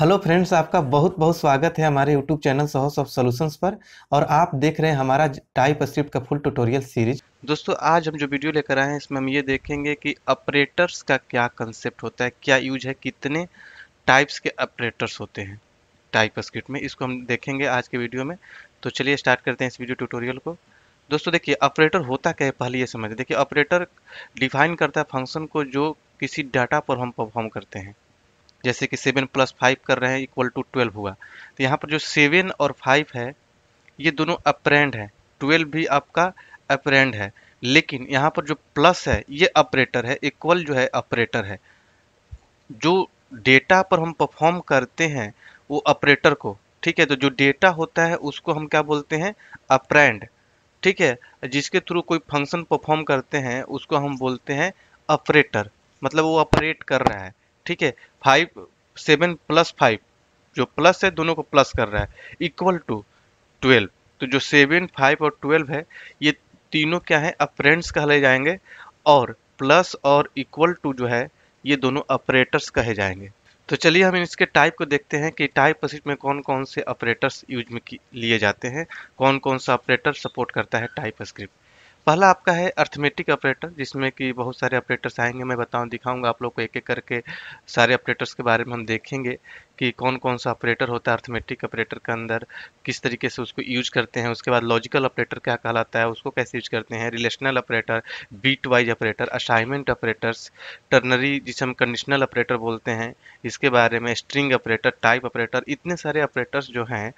hello friends आपका बहुत बहुत स्वागत है हमारे यूट्यूब चैनल सहोस ऑफ सॉल्यूशंस पर और आप देख रहे हैं हमारा टाइप स्क्रिप्ट का फुल ट्यूटोरियल सीरीज दोस्तों आज हम जो वीडियो लेकर आए हैं इसमें हम ये देखेंगे कि ऑपरेटर्स का क्या कंसेप्ट होता है क्या यूज है कितने टाइप्स के ऑपरेटर्स होते हैं टाइप स्क्रिप्ट में इसको हम देखेंगे आज के वीडियो में तो चलिए स्टार्ट करते हैं इस वीडियो ट्यूटोरियल को दोस्तों देखिए ऑपरेटर होता क्या है पहले ये समझ देखिए ऑपरेटर डिफाइन करता है फंक्शन को जो किसी डाटा पर हम परफॉर्म करते हैं जैसे कि सेवन प्लस फाइव कर रहे हैं इक्वल टू ट्वेल्व हुआ तो यहाँ पर जो सेवन और फाइव है ये दोनों अपरेंड है ट्वेल्व भी आपका अपरेंड है लेकिन यहाँ पर जो प्लस है ये ऑपरेटर है इक्वल जो है ऑपरेटर है जो डेटा पर हम परफॉर्म करते हैं वो ऑपरेटर को ठीक है तो जो डेटा होता है उसको हम क्या बोलते हैं अपरेंड ठीक है जिसके थ्रू कोई फंक्शन परफॉर्म करते हैं उसको हम बोलते हैं ऑपरेटर मतलब वो ऑपरेट कर रहा है ठीक है फाइव सेवन प्लस फाइव जो प्लस है दोनों को प्लस कर रहा है इक्वल टू ट्वेल्व तो जो सेवन फाइव और ट्वेल्व है ये तीनों क्या है अप्रेंड्स कहले जाएंगे और प्लस और इक्वल टू जो है ये दोनों ऑपरेटर्स कहे जाएंगे तो चलिए हम इसके टाइप को देखते हैं कि टाइप पसिट में कौन कौन से ऑपरेटर्स यूज में लिए जाते हैं कौन कौन सा ऑपरेटर सपोर्ट करता है टाइप स्क्रिप्ट पहला आपका है अर्थमेटिक ऑपरेटर जिसमें कि बहुत सारे ऑपरेटर्स आएंगे मैं बताऊं दिखाऊंगा आप लोग को एक एक करके सारे ऑपरेटर्स के बारे में हम देखेंगे कि कौन कौन सा ऑपरेटर होता है अर्थमेटिक ऑपरेटर के अंदर किस तरीके से उसको यूज करते हैं उसके बाद लॉजिकल ऑपरेटर क्या कहलाता है उसको कैसे यूज करते हैं relational operator bitwise operator assignment operators ternary जिसे हम कंडीशनल ऑपरेटर बोलते हैं इसके बारे में स्ट्रिंग ऑपरेटर टाइप ऑपरेटर इतने सारे ऑपरेटर्स जो हैं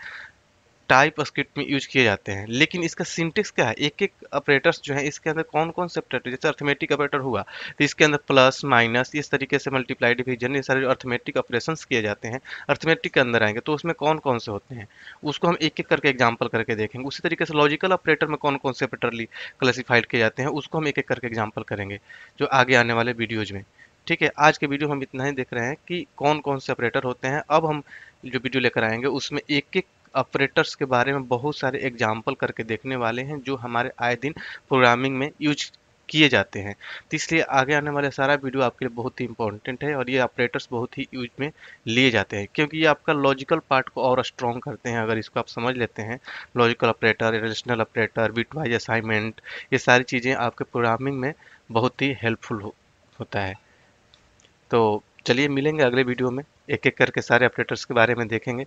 टाइप स्क्रिप्ट में यूज किए जाते हैं लेकिन इसका सिंटेक्स क्या है एक एक ऑपरेटर्स जो है इसके अंदर कौन कौन से ऑपरेटर जैसे अर्थमेटिक ऑपरेटर हुआ तो इसके अंदर प्लस माइनस इस तरीके से मल्टीप्लाई डिवीजन ये सारे अर्थमेटिक ऑपरेशन किए जाते हैं अर्थमेटिक के अंदर आएंगे तो उसमें कौन कौन से होते हैं उसको हम एक एक करके एग्जाम्पल करके देखेंगे उसी तरीके से लॉजिकल ऑपरेटर में कौन कौन से ऑपरेटर क्लासीफाइड किए जाते हैं उसको हम एक एक करके एग्जाम्पल करेंगे जो आगे आने वाले वीडियोज़ में ठीक है आज के वीडियो हम इतना ही देख रहे हैं कि कौन कौन से ऑपरेटर होते हैं अब हम जो वीडियो लेकर आएंगे उसमें एक एक ऑपरेटर्स के बारे में बहुत सारे एग्जाम्पल करके देखने वाले हैं जो हमारे आए दिन प्रोग्रामिंग में यूज किए जाते हैं तो इसलिए आगे आने वाला सारा वीडियो आपके लिए बहुत ही इंपॉर्टेंट है और ये ऑपरेटर्स बहुत ही यूज में लिए जाते हैं क्योंकि ये आपका लॉजिकल पार्ट को और स्ट्रॉन्ग करते हैं अगर इसको आप समझ लेते हैं logical operator relational operator bitwise assignment ये सारी चीज़ें आपके प्रोग्रामिंग में बहुत ही हेल्पफुल हो, होता है तो चलिए मिलेंगे अगले वीडियो में एक एक करके सारे ऑपरेटर्स के बारे में देखेंगे